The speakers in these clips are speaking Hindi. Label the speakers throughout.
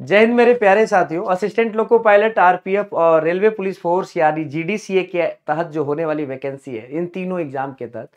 Speaker 1: जय हिंद मेरे प्यारे साथियों असिस्टेंट लोको पायलट आरपीएफ और रेलवे पुलिस फोर्स यानी जीडीसीए के तहत जो होने वाली वैकेंसी है इन तीनों एग्जाम के तहत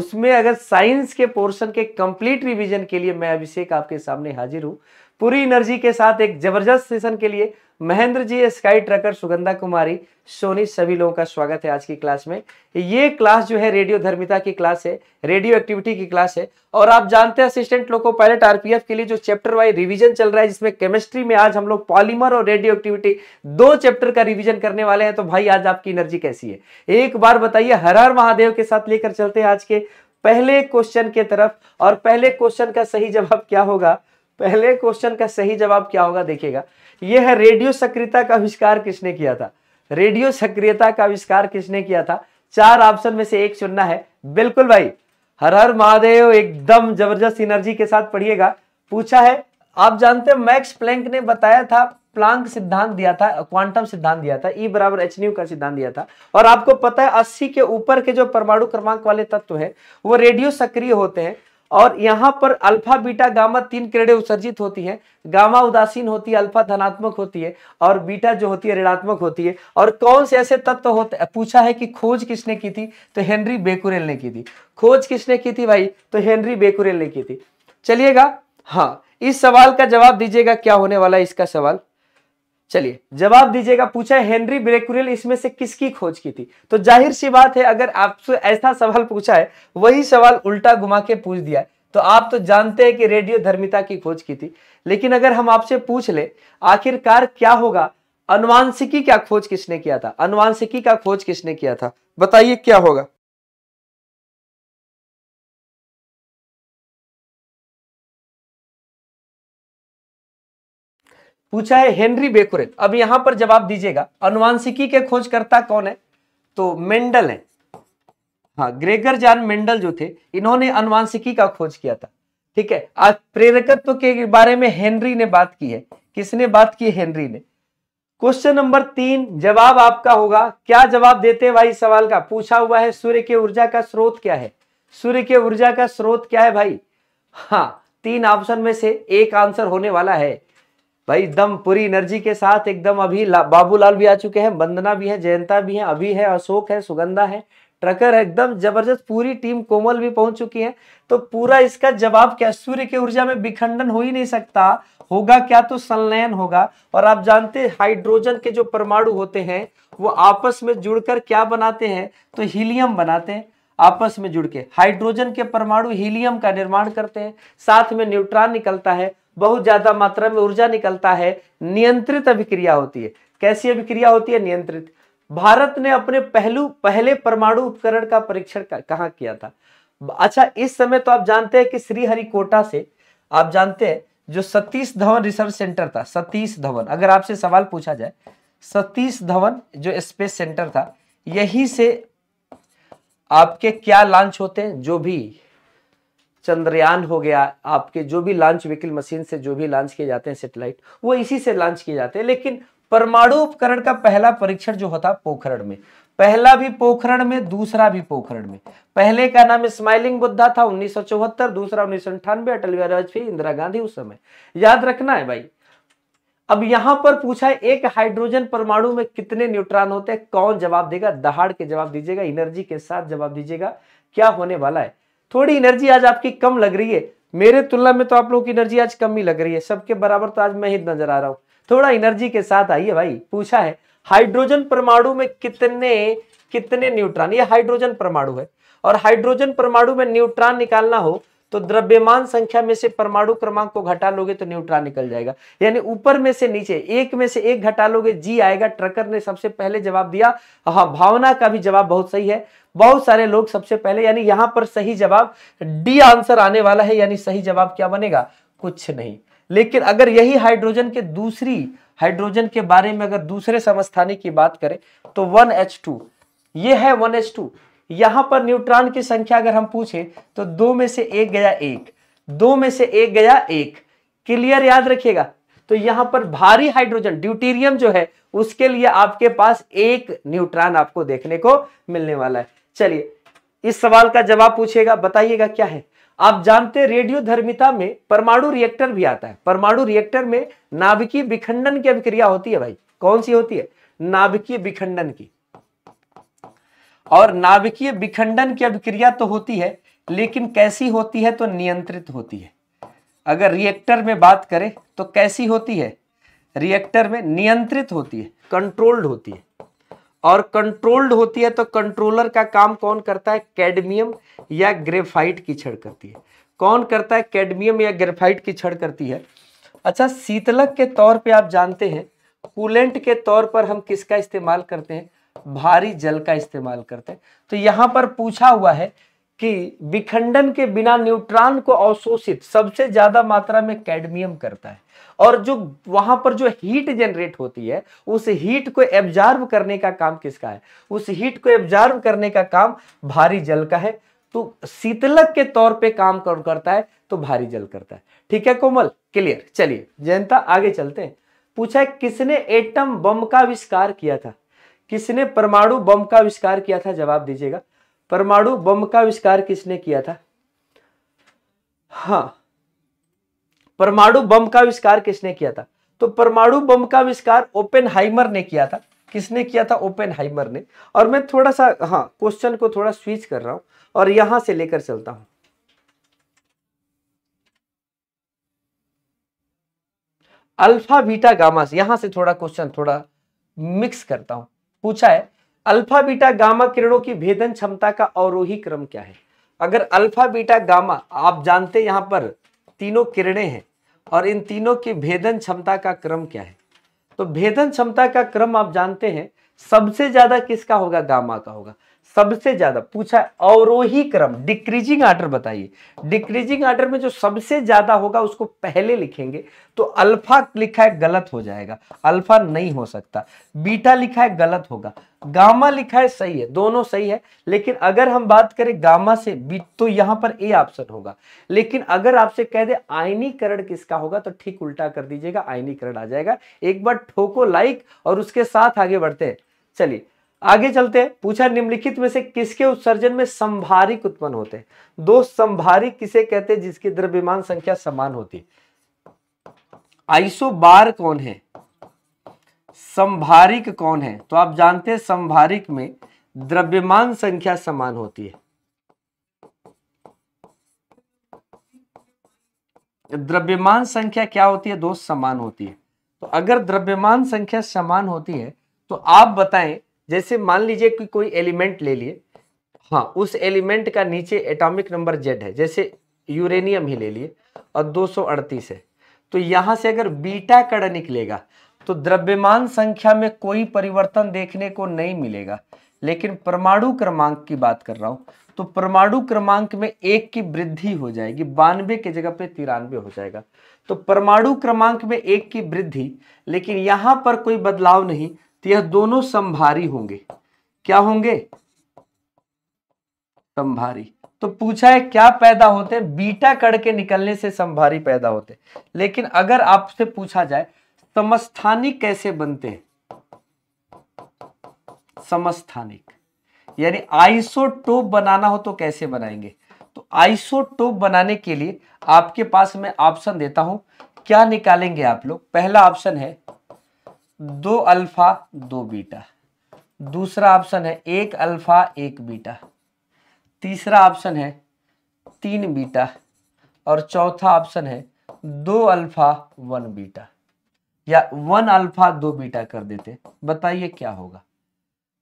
Speaker 1: उसमें अगर साइंस के पोर्शन के कंप्लीट रिवीजन के लिए मैं अभिषेक आपके सामने हाजिर हूँ पूरी एनर्जी के साथ एक जबरदस्त सेशन के लिए महेंद्र जी स्काई ट्रकर सुगंधा कुमारी सोनी सभी लोगों का स्वागत है आज की क्लास में ये क्लास जो है रेडियो धर्मिता की क्लास है रेडियो एक्टिविटी की क्लास है और आप जानते हैं असिस्टेंट लोको पायलट आरपीएफ के लिए जो चैप्टर वाइज रिवीजन चल रहा है जिसमें केमिस्ट्री में आज हम लोग पॉलीमर और रेडियो एक्टिविटी दो चैप्टर का रिविजन करने वाले हैं तो भाई आज आपकी एनर्जी कैसी है एक बार बताइए हर हर महादेव के साथ लेकर चलते हैं आज के पहले क्वेश्चन के तरफ और पहले क्वेश्चन का सही जवाब क्या होगा पहले क्वेश्चन का सही जवाब क्या होगा देखिएगा यह है रेडियो सक्रियता का आविष्कार किसने किया था रेडियो सक्रियता का आविष्कार किसने किया था चार ऑप्शन में से एक चुनना है बिल्कुल भाई हर हर महादेव एकदम जबरदस्त एनर्जी के साथ पढ़िएगा पूछा है आप जानते हैं मैक्स प्लैंक ने बताया था प्लांक सिद्धांत दिया था क्वांटम सिद्धांत दिया था ई e बराबर एच न्यू का सिद्धांत दिया था और आपको पता है अस्सी के ऊपर के जो परमाणु क्रमांक वाले तत्व है वो रेडियो सक्रिय होते हैं और यहाँ पर अल्फा बीटा गामा तीन क्रीड़े उत्सर्जित होती है गामा उदासीन होती है अल्फा धनात्मक होती है और बीटा जो होती है ऋणात्मक होती है और कौन से ऐसे तत्व तो होते पूछा है कि खोज किसने की थी तो हेनरी बेकुरेल ने की थी खोज किसने की थी भाई तो हेनरी बेकुरेल ने की थी चलिएगा हाँ इस सवाल का जवाब दीजिएगा क्या होने वाला है इसका सवाल चलिए जवाब दीजिएगा पूछा हेनरी ब्रेकुरियल इसमें से किसकी खोज की थी तो जाहिर सी बात है अगर आपसे ऐसा सवाल पूछा है वही सवाल उल्टा घुमा के पूछ दिया तो आप तो जानते हैं कि रेडियो धर्मिता की खोज की थी लेकिन अगर हम आपसे पूछ ले आखिरकार क्या होगा अनुवांशिकी का खोज किसने किया था अनुवांशिकी का खोज किसने किया था बताइए क्या होगा पूछा है हेनरी बेकुरेत अब यहां पर जवाब दीजिएगा अनुवांशिकी के खोजकर्ता कौन है तो मेंडल है हाँ ग्रेगर जान मेंडल जो थे इन्होंने अनुवांशिकी का खोज किया था ठीक है आज प्रेरकत्व के बारे में हेनरी ने बात की है किसने बात की हेनरी ने क्वेश्चन नंबर तीन जवाब आपका होगा क्या जवाब देते हैं भाई सवाल का पूछा हुआ है सूर्य के ऊर्जा का स्रोत क्या है सूर्य के ऊर्जा का स्रोत क्या है भाई हाँ तीन ऑप्शन में से एक आंसर होने वाला है भाई एकदम पूरी एनर्जी के साथ एकदम अभी बाबूलाल भी आ चुके हैं वंदना भी है जयंता भी है अभी है अशोक है सुगंधा है ट्रकर है एकदम जबरदस्त पूरी टीम कोमल भी पहुंच चुकी है तो पूरा इसका जवाब क्या सूर्य के ऊर्जा में विखंडन हो ही नहीं सकता होगा क्या तो संलयन होगा और आप जानते हैं हाइड्रोजन के जो परमाणु होते हैं वो आपस में जुड़कर क्या बनाते हैं तो हीलियम बनाते हैं आपस में जुड़ के हाइड्रोजन के परमाणु हीलियम का निर्माण करते हैं साथ में न्यूट्रॉन निकलता है बहुत ज्यादा मात्रा में ऊर्जा निकलता है नियंत्रित अभिक्रिया होती है कैसी अभिक्रिया होती है नियंत्रित भारत ने अपने पहलू पहले परमाणु उपकरण का परीक्षण कहाँ किया था अच्छा इस समय तो आप जानते हैं कि श्रीहरिकोटा से आप जानते हैं जो सतीश धवन रिसर्च सेंटर था सतीश धवन अगर आपसे सवाल पूछा जाए सतीश धवन जो स्पेस सेंटर था यहीं से आपके क्या लॉन्च होते हैं जो भी चंद्रयान हो गया आपके जो भी लॉन्च व्हीकल मशीन से जो भी लॉन्च किए जाते हैं सेटेलाइट वो इसी से लॉन्च किए जाते हैं लेकिन परमाणु उपकरण का पहला परीक्षण जो होता पोखरण में पहला भी पोखरण में दूसरा भी पोखरण में पहले का नाम स्माइलिंग बुद्धा था उन्नीस दूसरा उन्नीस अटल बिहारी वाजपेयी इंदिरा गांधी उस समय याद रखना है भाई अब यहां पर पूछा है एक हाइड्रोजन परमाणु में कितने न्यूट्रॉन होते हैं कौन जवाब देगा दहाड़ के जवाब दीजिएगा एनर्जी के साथ जवाब दीजिएगा क्या होने वाला है थोड़ी एनर्जी आज आपकी कम लग रही है मेरे तुलना में तो आप लोगों की एनर्जी आज कम ही लग रही है सबके बराबर तो आज मैं ही नजर आ रहा हूँ थोड़ा एनर्जी के साथ आइए भाई पूछा है हाइड्रोजन परमाणु में कितने कितने न्यूट्रॉन ये हाइड्रोजन परमाणु है और हाइड्रोजन परमाणु में न्यूट्रॉन निकालना हो तो द्रव्यमान संख्या में से परमाणु क्रमांक को घटा लोगे तो न्यूट्रॉन निकल जाएगा यानी ऊपर में से नीचे एक में से एक घटा लोगे जी आएगा ट्रकर ने सबसे पहले जवाब दिया हाँ भावना का भी जवाब बहुत सही है बहुत सारे लोग सबसे पहले यानी यहां पर सही जवाब डी आंसर आने वाला है यानी सही जवाब क्या बनेगा कुछ नहीं लेकिन अगर यही हाइड्रोजन के दूसरी हाइड्रोजन के बारे में अगर दूसरे समस्थानी की बात करें तो वन एच टू ये है वन एच टू यहां पर न्यूट्रॉन की संख्या अगर हम पूछें तो दो में से एक गया एक दो में से एक गया एक क्लियर याद रखिएगा तो यहां पर भारी हाइड्रोजन ड्यूटीरियम जो है उसके लिए आपके पास एक न्यूट्रॉन आपको देखने को मिलने वाला है चलिए इस सवाल का जवाब पूछेगा बताइएगा क्या है आप जानते रेडियोधर्मिता में परमाणु रिएक्टर भी आता है परमाणु रिएक्टर में नाभिकीय विखंडन की अभिक्रिया होती है भाई कौन सी होती है नाभिकीय विखंडन की और नाभिकीय विखंडन की अभिक्रिया तो होती है लेकिन कैसी होती है तो नियंत्रित होती है अगर रिएक्टर में बात करें तो कैसी होती है रिएक्टर में नियंत्रित होती है कंट्रोल्ड होती है और कंट्रोल्ड होती है तो कंट्रोलर का काम कौन करता है कैडमियम या ग्रेफाइट की छड़ करती है कौन करता है कैडमियम या ग्रेफाइट की छड़ करती है अच्छा शीतलक के तौर पे आप जानते हैं कूलेंट के तौर पर हम किसका इस्तेमाल करते हैं भारी जल का इस्तेमाल करते हैं तो यहां पर पूछा हुआ है कि विखंडन के बिना न्यूट्रॉन को अवशोषित सबसे ज्यादा मात्रा में कैडमियम करता है और जो वहां पर जो हीट जनरेट होती है उस हीट को एब्जॉर्व करने का काम किसका है उस हीट को एब्जॉर्व करने का काम भारी जल का है तो शीतलक के तौर पे काम कौन करता है तो भारी जल करता है ठीक है कोमल क्लियर चलिए जयंता आगे चलते हैं पूछा है किसने एटम बम का आविष्कार किया था किसने परमाणु बम का आविष्कार किया था जवाब दीजिएगा परमाणु बम का आविष्कार किसने किया था हाँ परमाणु बम का आविष्कार किसने किया था तो परमाणु बम का आविष्कार ओपेन ने किया था किसने किया था ओपेन ने और मैं थोड़ा सा हाँ क्वेश्चन को थोड़ा स्विच कर रहा हूं और यहां से लेकर चलता हूं अल्फा बीटा गामा से यहां से थोड़ा क्वेश्चन थोड़ा मिक्स करता हूं पूछा है अल्फा बीटा गामा किरणों की भेदन क्षमता का अवरोही क्रम क्या है अगर अल्फा बीटा गामा आप जानते यहां पर तीनों किरणें हैं और इन तीनों की भेदन क्षमता का क्रम क्या है तो भेदन क्षमता का क्रम आप जानते हैं सबसे ज्यादा किसका होगा गामा का होगा सबसे ज्यादा पूछा अवरोही क्रम डिक्रीजिंग आर्डर बताइए डिक्रीजिंग आर्डर में जो सबसे ज्यादा होगा उसको पहले लिखेंगे तो अल्फा लिखा है गलत हो जाएगा अल्फा नहीं हो सकता बीटा लिखा है गलत होगा गामा लिखा है सही है दोनों सही है लेकिन अगर हम बात करें गामा से बी तो यहां पर ए ऑप्शन होगा लेकिन अगर आपसे कह दे आयनीकरण किसका होगा तो ठीक उल्टा कर दीजिएगा आयनीकरण आ जाएगा एक बार ठोको लाइक और उसके साथ आगे बढ़ते हैं चलिए आगे चलते हैं पूछा निम्नलिखित में से किसके उत्सर्जन में संभारिक उत्पन्न होते हैं दो संभारिक किसे कहते हैं जिसकी द्रव्यमान संख्या समान होती है बार कौन है संभारिक कौन है तो आप जानते हैं संभारिक में द्रव्यमान संख्या समान होती है द्रव्यमान संख्या क्या होती है दो समान होती है तो अगर द्रव्यमान संख्या समान होती है तो आप बताएं जैसे मान लीजिए कि कोई एलिमेंट ले लिए हाँ उस एलिमेंट का नीचे एटॉमिक नंबर जेड है जैसे यूरेनियम ही ले लिए और 238 है तो यहाँ से अगर बीटा कण निकलेगा तो द्रव्यमान संख्या में कोई परिवर्तन देखने को नहीं मिलेगा लेकिन परमाणु क्रमांक की बात कर रहा हूँ तो परमाणु क्रमांक में एक की वृद्धि हो जाएगी बानवे के जगह पे तिरानवे हो जाएगा तो परमाणु क्रमांक में एक की वृद्धि लेकिन यहां पर कोई बदलाव नहीं तो यह दोनों संभारी होंगे क्या होंगे संभारी तो पूछा है क्या पैदा होते हैं बीटा कड़ के निकलने से संभारी पैदा होते लेकिन अगर आपसे पूछा जाए समस्थानिक कैसे बनते हैं समस्थानिक यानी आइसोटोप बनाना हो तो कैसे बनाएंगे तो आइसोटोप बनाने के लिए आपके पास मैं ऑप्शन देता हूं क्या निकालेंगे आप लोग पहला ऑप्शन है दो अल्फा दो बीटा दूसरा ऑप्शन है एक अल्फा एक बीटा तीसरा ऑप्शन है तीन बीटा और चौथा ऑप्शन है दो अल्फा वन बीटा या वन अल्फा दो बीटा कर देते बताइए क्या होगा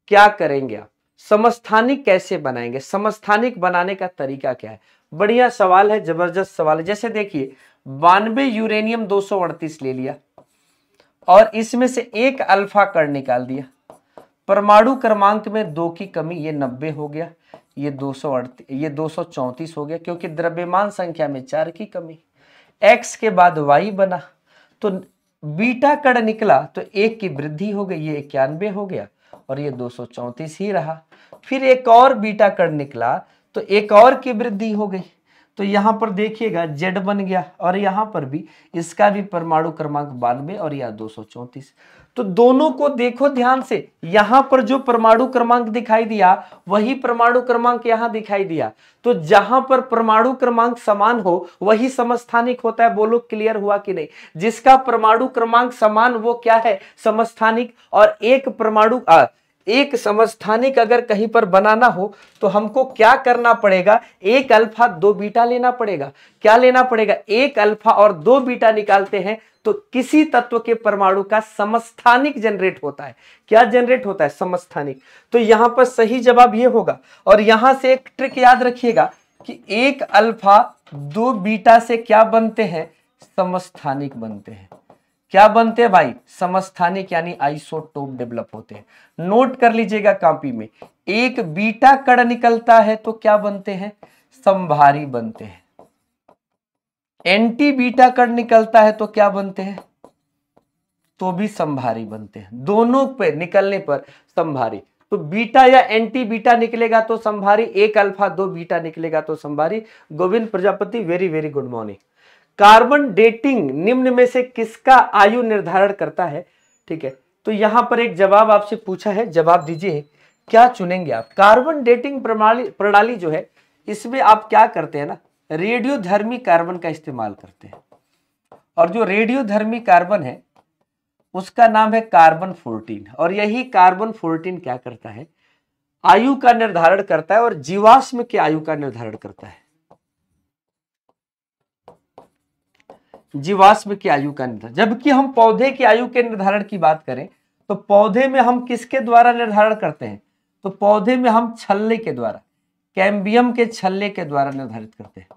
Speaker 1: क्या करेंगे आप समस्थानिक कैसे बनाएंगे समस्थानिक बनाने का तरीका क्या है बढ़िया सवाल है जबरदस्त सवाल है जैसे देखिए बानवे यूरेनियम दो ले लिया और इसमें से एक अल्फा कण निकाल दिया परमाणु क्रमांक में दो की कमी ये नब्बे हो गया ये दो सौ ये दो सौ चौंतीस हो गया क्योंकि द्रव्यमान संख्या में चार की कमी एक्स के बाद वाई बना तो बीटा कण निकला तो एक की वृद्धि हो गई ये इक्यानबे हो गया और ये दो सौ चौंतीस ही रहा फिर एक और बीटा कण निकला तो एक और की वृद्धि हो गई तो यहाँ पर देखिएगा जेड बन गया और यहाँ पर भी इसका भी परमाणु क्रमांक बानवे और यह दो तो दोनों को देखो ध्यान से यहाँ पर जो परमाणु क्रमांक दिखाई दिया वही परमाणु क्रमांक यहाँ दिखाई दिया तो जहां पर परमाणु क्रमांक समान हो वही समस्थानिक होता है बोलो क्लियर हुआ कि नहीं जिसका परमाणु क्रमांक समान वो क्या है समस्थानिक और एक परमाणु एक समस्थानिक अगर कहीं पर बनाना हो तो हमको क्या करना पड़ेगा एक अल्फा दो बीटा लेना पड़ेगा क्या लेना पड़ेगा एक अल्फा और दो बीटा निकालते हैं तो किसी तत्व के परमाणु का समस्थानिक जनरेट होता है क्या जनरेट होता है समस्थानिक तो यहां पर सही जवाब यह होगा और यहां से एक ट्रिक याद रखिएगा कि एक अल्फा दो बीटा से क्या बनते हैं समस्थानिक बनते हैं क्या बनते हैं भाई समस्थानिक यानी आइसोटोप डेवलप होते हैं नोट कर लीजिएगा कॉपी में एक बीटा कण निकलता है तो क्या बनते हैं संभारी बनते हैं एंटी बीटा कण निकलता है तो क्या बनते हैं तो भी संभारी बनते हैं दोनों पे निकलने पर संभारी तो बीटा या एंटी बीटा निकलेगा तो संभारी एक अल्फा दो बीटा निकलेगा तो संभारी Govind Prajapati very very good morning carbon dating निम्न में से किसका आयु निर्धारण करता है ठीक है तो यहां पर एक जवाब आपसे पूछा है जवाब दीजिए क्या चुनेंगे आप कार्बन डेटिंग प्रणाली प्रणाली जो है इसमें आप क्या करते हैं ना रेडियोधर्मी कार्बन का इस्तेमाल करते हैं और जो रेडियोधर्मी कार्बन है उसका नाम है कार्बन 14 और यही कार्बन 14 क्या करता है आयु का निर्धारण करता है और जीवाश्म की आयु का निर्धारण करता है जीवाश्म की आयु का निर्धारण जबकि हम पौधे की आयु के निर्धारण की बात करें तो पौधे में हम किसके द्वारा निर्धारण करते हैं तो पौधे में हम छल्ले के द्वारा कैम्बियम के छल्ले के द्वारा निर्धारित करते हैं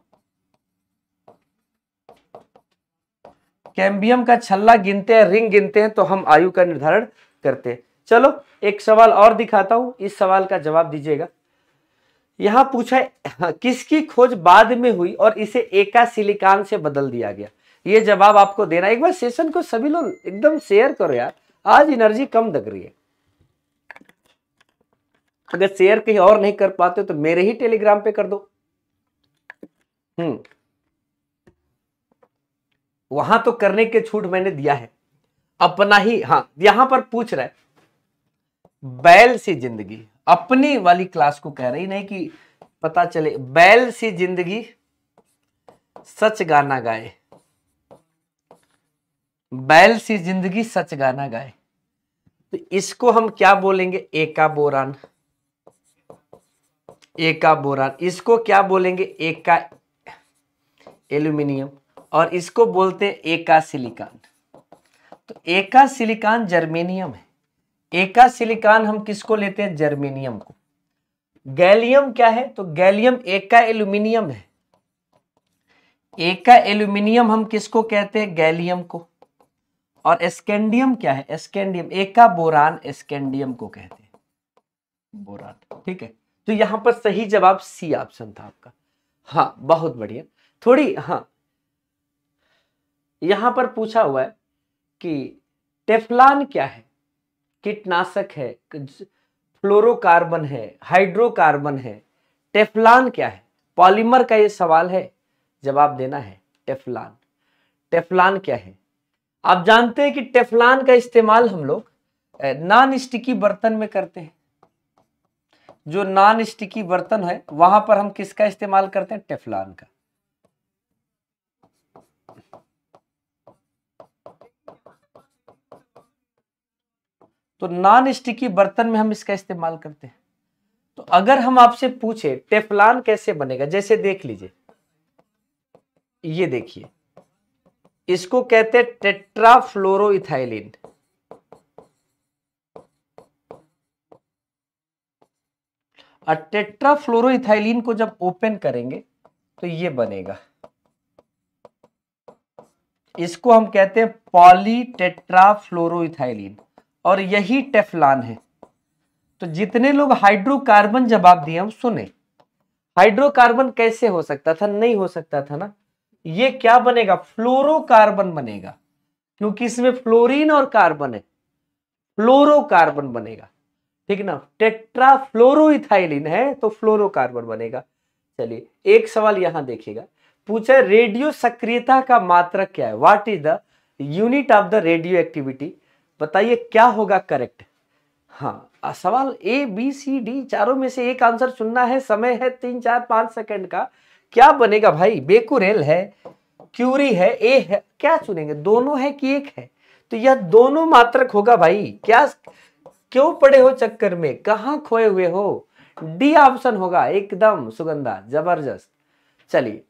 Speaker 1: कैम्बियम का छल्ला गिनते हैं रिंग गिनते हैं तो हम आयु का निर्धारण करते हैं चलो एक सवाल और दिखाता हूं इस सवाल का जवाब दीजिएगा यहां पूछा है किसकी खोज बाद में हुई और इसे एका सिलिकॉन से बदल दिया गया ये जवाब आपको देना एक बार सेशन को सभी लोग एकदम शेयर करो यार आज एनर्जी कम दग रही है अगर शेयर कहीं और नहीं कर पाते तो मेरे ही टेलीग्राम पे कर दो हम्म वहां तो करने के छूट मैंने दिया है अपना ही हाँ यहां पर पूछ रहा है बैल सी जिंदगी अपनी वाली क्लास को कह रही नहीं कि पता चले बैल सी जिंदगी सच गाना गाए बैल सी जिंदगी सच गाना गाए तो इसको हम क्या बोलेंगे एका बोरान एका बोरान इसको क्या बोलेंगे एका एल्यूमिनियम और इसको बोलते हैं एका सिलिकॉन तो एका सिलिकॉन जर्मेनियम है एका सिलिकॉन हम किसको लेते हैं जर्मेनियम को गैलियम क्या है तो गैलियम एका एल्यूमिनियम है एका एल्यूमिनियम हम किसको कहते हैं गैलियम को और एस्केंडियम क्या है एस्केंडियम एका बोरान एस्केंडियम को कहते हैं बोरान ठीक है तो यहां पर सही जवाब सी ऑप्शन था आपका हाँ बहुत बढ़िया थोड़ी हाँ यहां पर पूछा हुआ है कि टेफलान क्या है कीटनाशक है फ्लोरोकार्बन है हाइड्रोकार्बन है टेफलान क्या है पॉलीमर का ये सवाल है जवाब देना है टेफलान टेफलान क्या है आप जानते हैं कि टेफलान का इस्तेमाल हम लोग नॉन स्टिकी बर्तन में करते हैं जो नॉन स्टिकी बर्तन है वहां पर हम किसका इस्तेमाल करते हैं टेफलान का तो नॉन स्टिकी बर्तन में हम इसका इस्तेमाल करते हैं तो अगर हम आपसे पूछे टेफलान कैसे बनेगा जैसे देख लीजिए ये देखिए इसको कहते हैं टेट्राफ्लोरोइथाइलिन और टेट्राफ्लोरोइथाइलिन को जब ओपन करेंगे तो ये बनेगा इसको हम कहते हैं पॉली टेट्राफ्लोरोइथाइलिन और यही टेफलान है तो जितने लोग हाइड्रोकार्बन जवाब दिए हम सुने हाइड्रोकार्बन कैसे हो सकता था नहीं हो सकता था ना ये क्या बनेगा फ्लोरोकार्बन बनेगा क्योंकि इसमें फ्लोरीन और कार्बन है फ्लोरोकार्बन बनेगा ठीक ना टेट्रा फ्लोरोन है तो फ्लोरोकार्बन बनेगा चलिए एक सवाल यहां देखिएगा पूछा रेडियो सक्रियता का मात्रक क्या है what is the unit of the radioactivity बताइए क्या होगा करेक्ट हाँ सवाल ए बी सी डी चारों में से एक आंसर चुनना है समय है तीन चार पांच सेकंड का क्या बनेगा भाई बेकुरेल है क्यूरी है ए है क्या चुनेंगे दोनों है कि एक है तो यह दोनों मात्रक होगा भाई क्या क्यों पड़े हो चक्कर में कहा खोए हुए हो डी ऑप्शन होगा एकदम सुगंधा जबरदस्त चलिए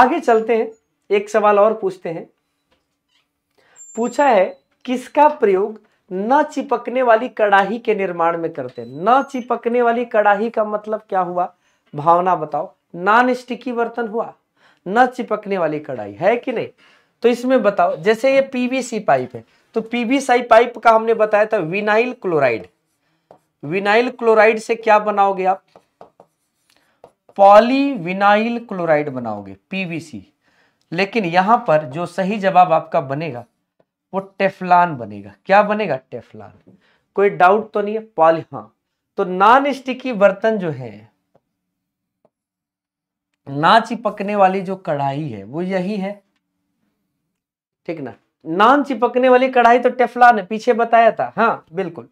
Speaker 1: आगे चलते हैं एक सवाल और पूछते हैं पूछा है किसका प्रयोग न चिपकने वाली कड़ाही के निर्माण में करते हैं न चिपकने वाली कड़ाही का मतलब क्या हुआ भावना बताओ नॉन स्टिकी बर्तन हुआ न चिपकने वाली कढ़ाई है कि नहीं तो इसमें बताओ जैसे ये पीवीसी पाइप है तो पीवीसी पाइप का हमने बताया था विनाइल क्लोराइड विनाइल क्लोराइड से क्या बनाओगे आप पॉली विनाइल क्लोराइड बनाओगे पीवीसी लेकिन यहां पर जो सही जवाब आपका बनेगा वो टेफलान बनेगा क्या बनेगा टेफलान कोई डाउट तो नहीं है पॉली हाँ तो नॉन स्टिकी बर्तन जो है ना चिपकने वाली जो कढ़ाई है वो यही है ठीक ना नान चिपकने वाली कढ़ाई तो टेफला ने पीछे बताया था हाँ बिल्कुल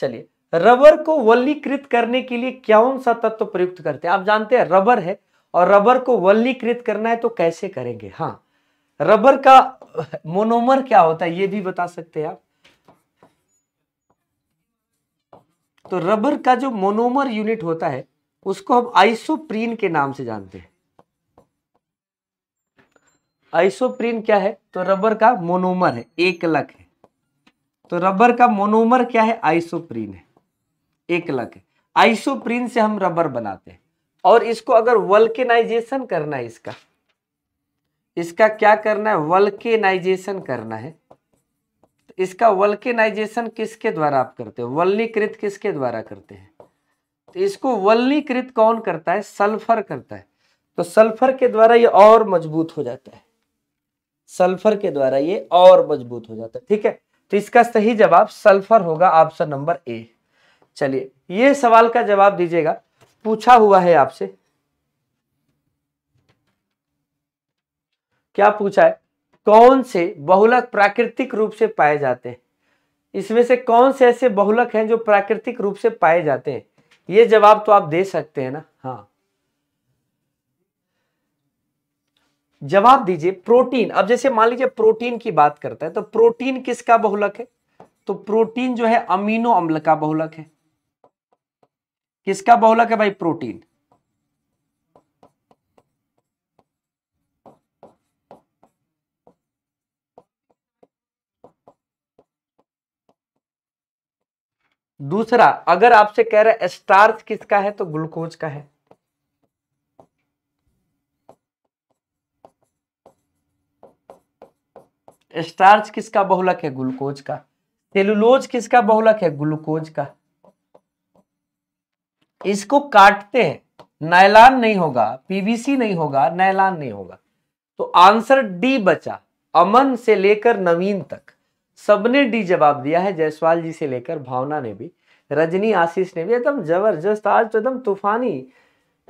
Speaker 1: चलिए रबर को वल्लीकृत करने के लिए कौन सा तत्व तो प्रयुक्त करते हैं आप जानते हैं रबर है और रबर को वल्लीकृत करना है तो कैसे करेंगे हाँ रबर का मोनोमर क्या होता है ये भी बता सकते हैं आप तो रबर का जो मोनोमर यूनिट होता है उसको हम आइसोप्रीन के नाम से जानते हैं आइसोप्रीन क्या है तो रबर का मोनोमर है एक लक है तो रबर का मोनोमर क्या है आइसोप्रीन है एक लक है आइसोप्रीन से हम रबर बनाते हैं और इसको अगर वल्केनाइजेशन करना है इसका इसका क्या करना है वल्केनाइजेशन करना है तो इसका वल्केनाइजेशन किसके द्वारा आप करते हो वल्लीकृत किसके द्वारा करते हैं तो इसको वलनीकृत कौन करता है सल्फर करता है तो सल्फर के द्वारा ये और मजबूत हो जाता है सल्फर के द्वारा ये और मजबूत हो जाता है ठीक है तो इसका सही जवाब सल्फर होगा ऑप्शन नंबर ए चलिए ये सवाल का जवाब दीजिएगा पूछा हुआ है आपसे क्या पूछा है कौन से बहुलक प्राकृतिक रूप से पाए जाते हैं इसमें से कौन से ऐसे बहुलक हैं जो प्राकृतिक रूप से पाए जाते हैं ये जवाब तो आप दे सकते हैं ना हाँ जवाब दीजिए प्रोटीन अब जैसे मान लीजिए प्रोटीन की बात करता है तो प्रोटीन किसका बहुलक है तो प्रोटीन जो है अमीनो अम्ल का बहुलक है किसका बहुलक है भाई प्रोटीन दूसरा अगर आपसे कह रहा है स्टार्च किसका है तो ग्लूकोज का है स्टार्च किसका बहुलक है ग्लूकोज का सेलुलोज किसका बहुलक है ग्लूकोज का इसको काटते हैं नायलान नहीं होगा पीवीसी नहीं होगा नायलान नहीं होगा तो आंसर डी बचा अमन से लेकर नवीन तक सबने डी जवाब दिया है जयसवाल जी से लेकर भावना ने भी रजनी आशीष ने भी एकदम जबरदस्त आज तो एकदम तूफानी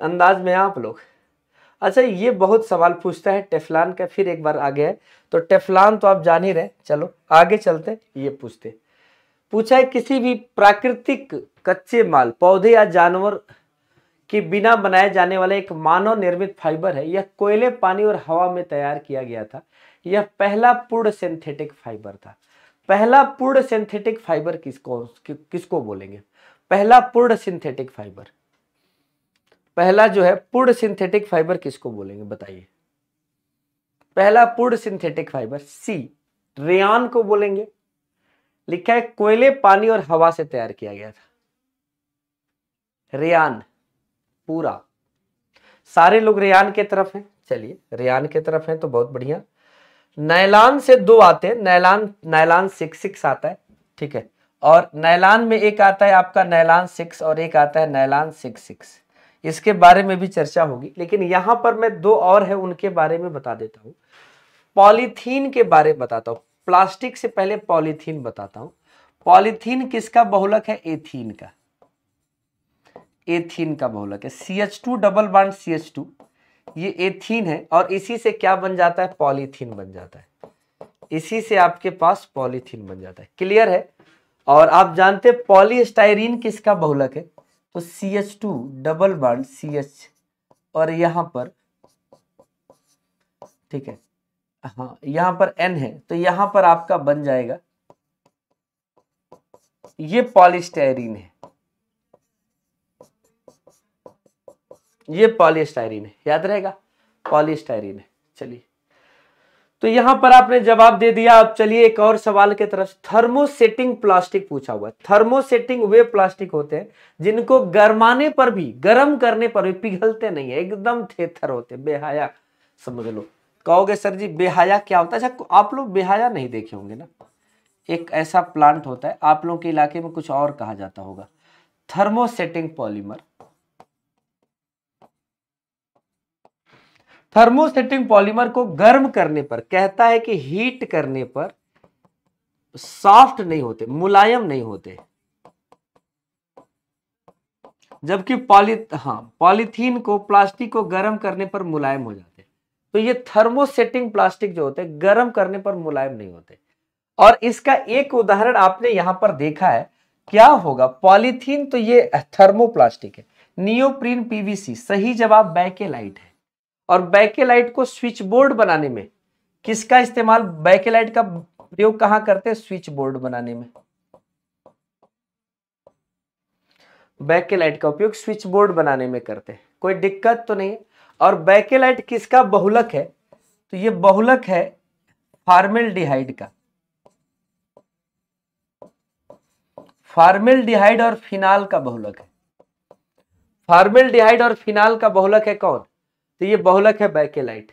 Speaker 1: अंदाज में आप लोग अच्छा ये बहुत सवाल पूछता है टेफलान का फिर एक बार आगे है तो टेफलान तो आप जान ही रहे चलो आगे चलते ये पूछते पूछा है किसी भी प्राकृतिक कच्चे माल पौधे या जानवर के बिना बनाए जाने वाला एक मानव निर्मित फाइबर है यह कोयले पानी और हवा में तैयार किया गया था यह पहला पूर्ण सिंथेटिक फाइबर था पहला पूर्ण सिंथेटिक फाइबर किसको किसको बोलेंगे पहला पूर्ण सिंथेटिक फाइबर पहला जो है पूर्ण सिंथेटिक फाइबर किसको बोलेंगे बताइए पहला पूर्ण सिंथेटिक फाइबर सी रेयान को बोलेंगे लिखा है कोयले पानी और हवा से तैयार किया गया था रेयान पूरा सारे लोग रेयान के तरफ हैं चलिए रेयान के तरफ हैं तो बहुत बढ़िया नैलान से दो आते हैं नैलान नैलान सिक्स सिक्स आता है ठीक है और नैलान में एक आता है आपका नैलान सिक्स और एक आता है नैलान सिक्स सिक्स इसके बारे में भी चर्चा होगी लेकिन यहां पर मैं दो और है उनके बारे में बता देता हूँ पॉलीथीन के बारे में बताता हूँ प्लास्टिक से पहले पॉलीथीन बताता हूँ पॉलीथीन किसका बहुलक है एथीन का एथीन का बहुलक है सी H two double bond C H two ये एथीन है और इसी से क्या बन जाता है पॉलीथीन बन जाता है इसी से आपके पास पॉलीथीन बन जाता है क्लियर है और आप जानते हैं पॉलीस्टाइरीन किसका बहुलक है तो C H two double bond C H और यहां पर ठीक है हाँ यहां पर एन है तो यहां पर आपका बन जाएगा ये पॉलीस्टाइरीन है ये पॉलीस्टायरीन है याद रहेगा पॉलीस्टायरीन है चलिए तो यहां पर आपने जवाब दे दिया अब चलिए एक और सवाल के तरफ थर्मोसेटिंग प्लास्टिक पूछा हुआ है थर्मोसेटिंग वे प्लास्टिक होते हैं जिनको गर्माने पर भी गर्म करने पर भी पिघलते नहीं है एकदम थेथर होते बेहाया समझ लो कहोगे सर जी बेहाया क्या होता है अच्छा आप लोग बेहाया नहीं देखे होंगे ना एक ऐसा प्लांट होता है आप लोगों के इलाके में कुछ और कहा जाता होगा थर्मोसेटिंग पॉलीमर थर्मोसेटिंग पॉलीमर को गर्म करने पर कहता है कि हीट करने पर सॉफ्ट नहीं होते मुलायम नहीं होते जबकि पॉली हाँ पॉलीथीन को प्लास्टिक को गर्म करने पर मुलायम हो जाते हैं तो ये थर्मोसेटिंग प्लास्टिक जो होते हैं गर्म करने पर मुलायम नहीं होते और इसका एक उदाहरण आपने यहां पर देखा है क्या होगा पॉलीथीन तो ये थर्मोप्लास्टिक है नियोप्रीन पीवीसी सही जवाब बैकेलाइट है और बैकेलाइट को स्विच बोर्ड बनाने में किसका इस्तेमाल बैकेलाइट का प्रयोग कहां करते हैं स्विच बोर्ड बनाने में बैकेलाइट का उपयोग स्विच बोर्ड बनाने में करते हैं कोई दिक्कत तो नहीं और बैकेलाइट किसका बहुलक है तो ये बहुलक है डिहाइड का डिहाइड और फिनाल का बहुलक है डिहाइड और फिनाल का बहुलक है कौन तो ये बहुलक है बैकेलाइट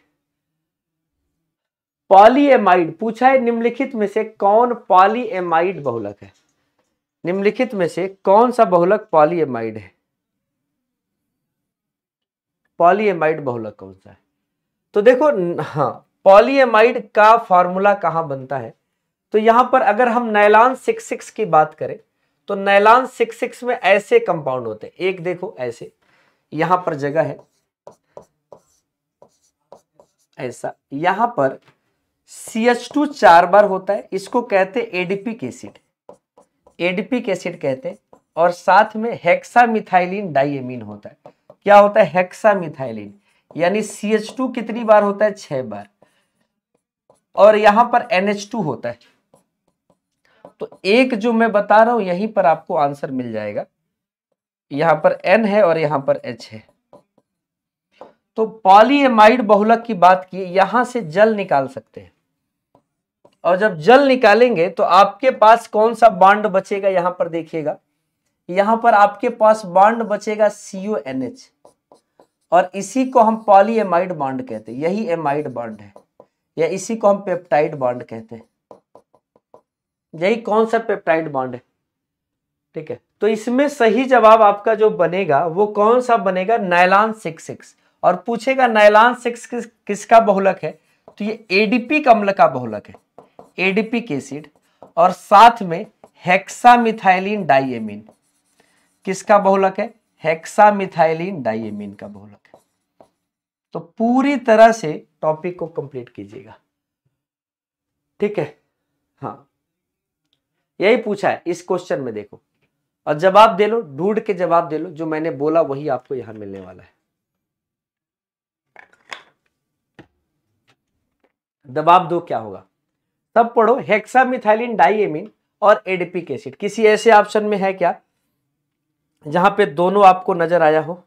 Speaker 1: पॉलीएमाइड पूछा है निम्नलिखित में से कौन पॉलीएमाइड बहुलक है निम्नलिखित में से कौन सा बहुलक पॉलीएमाइड है पॉलीएमाइड बहुलक कौन सा है तो देखो हाँ पॉलीएमाइड का फॉर्मूला कहां बनता है तो यहां पर अगर हम नैलान सिक्स सिक्स की बात करें तो नैलान सिक्स सिक्स में ऐसे कंपाउंड होते हैं एक देखो ऐसे यहां पर जगह है ऐसा यहां पर CH2 चार बार होता है इसको कहते हैं एडिपिक एसिड एडिपिक एसिड कहते हैं और साथ में हेक्सामिथाइलिन डाइएमिन होता है क्या होता है हेक्सामिथाइलिन यानी CH2 कितनी बार होता है छह बार और यहां पर NH2 होता है तो एक जो मैं बता रहा हूं यहीं पर आपको आंसर मिल जाएगा यहां पर N है और यहां पर H है तो पॉलीएमाइड बहुलक की बात की यहां से जल निकाल सकते हैं और जब जल निकालेंगे तो आपके पास कौन सा बॉन्ड बचेगा यहां पर देखिएगा यहां पर आपके पास बॉन्ड बचेगा एन एच और इसी को हम पॉलीएमाइड बॉन्ड कहते हैं यही एमाइड बॉन्ड है या इसी को हम पेप्टाइड बॉन्ड कहते हैं यही कौन सा पेप्टाइड बॉन्ड है ठीक है तो इसमें सही जवाब आपका जो बनेगा वो कौन सा बनेगा नायलान सिक्स सिक्स और पूछेगा नायलान सिक्स किस, किसका बहुलक है तो ये एडीपी कम्ल का बहुलक है एडीपी एसिड और साथ में हेक्सामिथाइलिन डाइएमिन किसका बहुलक है हेक्सामिथाइलिन डाइएमिन का बहुलक है तो पूरी तरह से टॉपिक को कंप्लीट कीजिएगा ठीक है हाँ यही पूछा है इस क्वेश्चन में देखो और जवाब दे लो ढूंढ के जवाब दे लो जो मैंने बोला वही आपको यहां मिलने वाला है दबाव दो क्या होगा तब पढ़ो हेक्सामिथाइलिन डाइएमिन और एडपिक एसिड किसी ऐसे ऑप्शन में है क्या जहां पे दोनों आपको नजर आया हो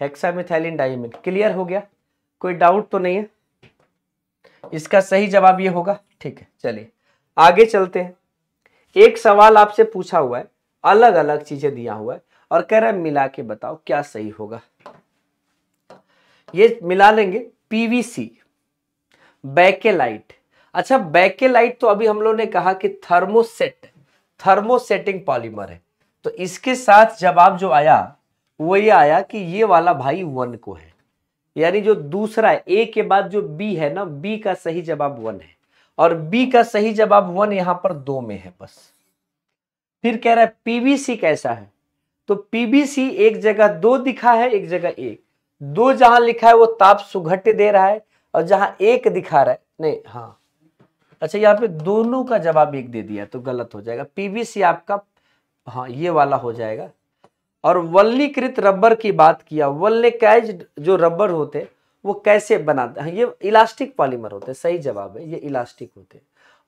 Speaker 1: हेक्सामिथाइलिन डाइमिन क्लियर हो गया कोई डाउट तो नहीं है इसका सही जवाब ये होगा ठीक है चलिए आगे चलते हैं एक सवाल आपसे पूछा हुआ है अलग अलग चीजें दिया हुआ है और कह रहा है मिला के बताओ क्या सही होगा ये मिला लेंगे पीवीसी बैकेलाइट अच्छा बैकेलाइट तो अभी हम लोग ने कहा कि थर्मोसेट थर्मोसेटिंग पॉलीमर है तो इसके साथ जवाब जो आया वो ये आया कि ये वाला भाई वन को है यानी जो दूसरा है ए के बाद जो बी है ना बी का सही जवाब वन है और बी का सही जवाब वन यहां पर दो में है बस फिर कह रहा है पीवीसी कैसा है तो पीबीसी एक जगह दो दिखा है एक जगह एक दो जहां लिखा है वो ताप सुघट्य दे रहा है और जहां एक दिखा रहा है नहीं हाँ अच्छा यहाँ पे दोनों का जवाब एक दे दिया तो गलत हो जाएगा पीबीसी आपका हाँ ये वाला हो जाएगा और वल्लीकृत रबर की बात किया वल्लेकाइज जो रबर होते वो कैसे बनाते हैं हाँ, ये इलास्टिक पॉलीमर होते हैं सही जवाब है ये इलास्टिक होते हैं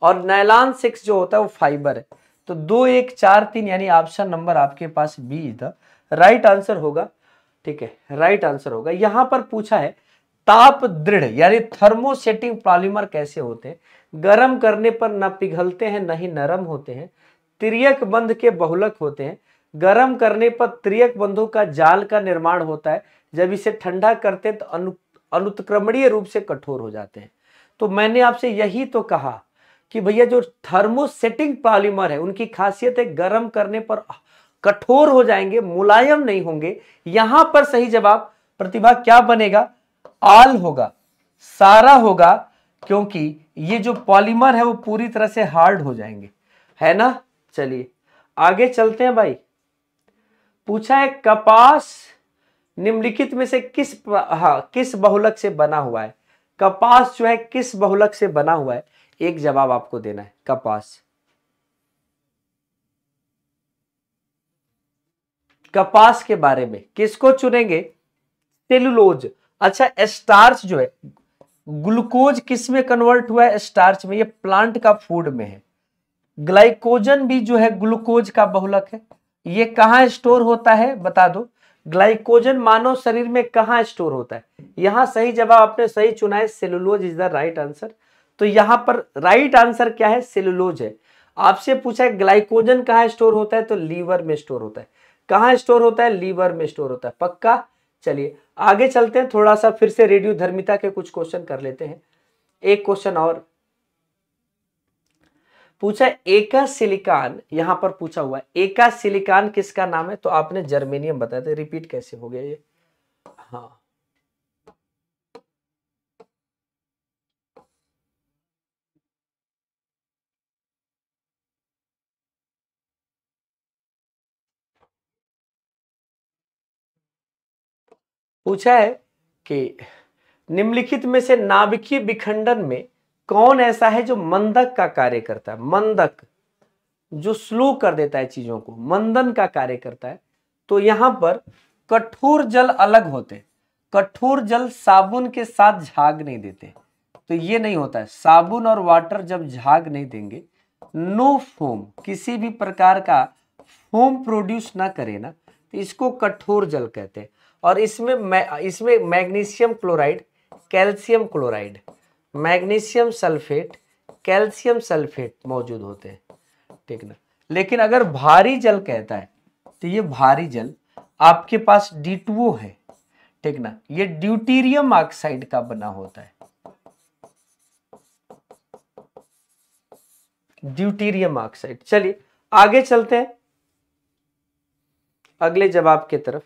Speaker 1: और नायलान सिक्स जो होता है वो फाइबर है तो दो एक चार तीन यानी ऑप्शन नंबर आपके पास B is the right answer होगा ठीक है राइट आंसर होगा यहां पर पूछा है ताप दृढ़ यानी थर्मोसेटिंग पॉलीमर कैसे होते हैं गर्म करने पर ना पिघलते हैं ना ही नरम होते हैं त्रियक बंध के बहुलक होते हैं गर्म करने पर त्रियक बंधों का जाल का निर्माण होता है जब इसे ठंडा करते हैं तो अनु अनुत्क्रमणीय रूप से कठोर हो जाते हैं तो मैंने आपसे यही तो कहा कि भैया जो थर्मोसेटिंग पॉलीमर है उनकी खासियत है गर्म करने पर कठोर हो जाएंगे मुलायम नहीं होंगे यहां पर सही जवाब प्रतिभा क्या बनेगा आल होगा सारा होगा क्योंकि ये जो पॉलीमर है वो पूरी तरह से हार्ड हो जाएंगे है ना चलिए आगे चलते हैं भाई पूछा है कपास निम्नलिखित में से किस हा किस बहुलक से बना हुआ है कपास जो है किस बहुलक से बना हुआ है एक जवाब आपको देना है कपास कपास के बारे में किसको चुनेंगे सेलुलोज अच्छा स्टार्च जो है ग्लूकोज किस में कन्वर्ट हुआ है स्टार्च में ये प्लांट का फूड में है ग्लाइकोजन भी जो है ग्लूकोज का बहुलक है ये कहां स्टोर होता है बता दो ग्लाइकोजन मानव शरीर में कहा स्टोर होता है यहां सही जवाब आपने सही चुना है cellulose is the right answer तो यहां पर राइट आंसर क्या है सेलुलोज है आपसे पूछा है ग्लाइकोजन कहाँ स्टोर होता है तो लीवर में स्टोर होता है कहाँ स्टोर होता है लीवर में स्टोर होता है पक्का चलिए आगे चलते हैं थोड़ा सा फिर से रेडियो धर्मिता के कुछ क्वेश्चन कर लेते हैं एक क्वेश्चन और पूछा एका सिलिकान यहां पर पूछा हुआ एका सिलिकान किसका नाम है तो आपने जर्मेनियम बताया था रिपीट कैसे हो गया ये हाँ पूछा है कि निम्नलिखित में से नाभिकीय विखंडन में कौन ऐसा है जो मंदक का कार्य करता है मंदक जो स्लो कर देता है चीजों को मंदन का कार्य करता है तो यहां पर कठोर जल अलग होते हैं कठोर जल साबुन के साथ झाग नहीं देते तो ये नहीं होता है साबुन और वाटर जब झाग नहीं देंगे नो फोम किसी भी प्रकार का फोम प्रोड्यूस ना करे ना तो इसको कठोर जल कहते हैं और इसमें इसमें magnesium chloride calcium chloride magnesium sulphate calcium sulphate मौजूद होते हैं ठीक ना लेकिन अगर भारी जल कहता है तो ये भारी जल आपके पास डी है ठीक ना ये ड्यूटीरियम ऑक्साइड का बना होता है ड्यूटीरियम ऑक्साइड चलिए आगे चलते हैं अगले जवाब की तरफ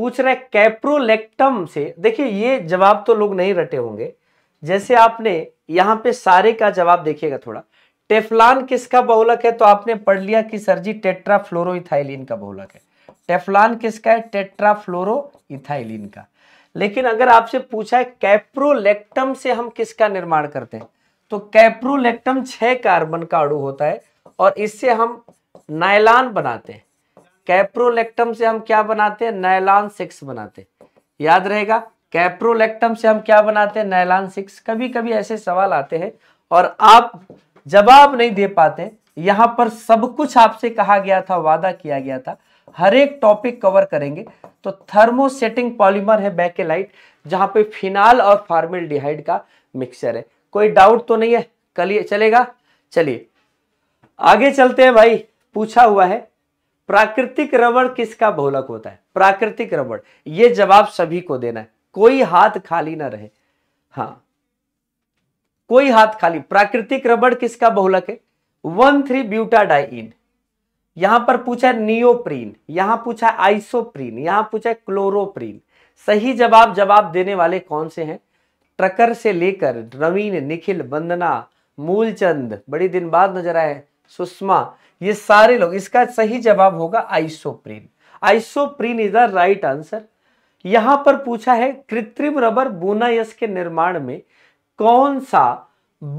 Speaker 1: पूछ रहे कैप्रोलेक्टम से देखिए ये जवाब तो लोग नहीं रटे होंगे जैसे आपने यहां पे सारे का जवाब देखिएगा थोड़ा टेफलान किसका बहुलक है तो आपने पढ़ लिया कि सर जी टेट्राफ्लोरोइथाइलिन का बहुलक है टेफलान किसका है टेट्राफ्लोरोइथाइलिन का लेकिन अगर आपसे पूछा है कैप्रोलेक्टम से हम किसका निर्माण करते हैं तो कैप्रोलेक्टम छह कार्बन का अड़ू होता है और इससे हम नायलान बनाते हैं कैप्रोलेक्टम से हम क्या बनाते हैं नैलान सिक्स बनाते हैं याद रहेगा कैप्रोलेक्टम से हम क्या बनाते हैं नैलान सिक्स कभी कभी ऐसे सवाल आते हैं और आप जवाब नहीं दे पाते यहां पर सब कुछ आपसे कहा गया था वादा किया गया था हर एक टॉपिक कवर करेंगे तो थर्मोसेटिंग पॉलीमर है बैकेलाइट जहां पे फिनाल और फार्मिल का मिक्सचर है कोई डाउट तो नहीं है कलिए चलेगा चलिए आगे चलते हैं भाई पूछा हुआ है प्राकृतिक रबड़ किसका बहुलक होता है प्राकृतिक रबड़ ये जवाब सभी को देना है कोई हाथ खाली ना रहे हाँ कोई हाथ खाली प्राकृतिक रबड़ किसका बहुलक है वन थ्री डाइन यहां पर पूछा है नियोप्रीन यहां पूछा है आइसोप्रीन यहां पूछा है क्लोरोप्रीन सही जवाब जवाब देने वाले कौन से हैं ट्रकर से लेकर रवीन निखिल वंदना मूलचंद बड़ी दिन बाद नजर आए सुषमा ये सारे लोग इसका सही जवाब होगा isoprene isoprene is the right answer यहां पर पूछा है कृत्रिम रबर बोनायस के निर्माण में कौन सा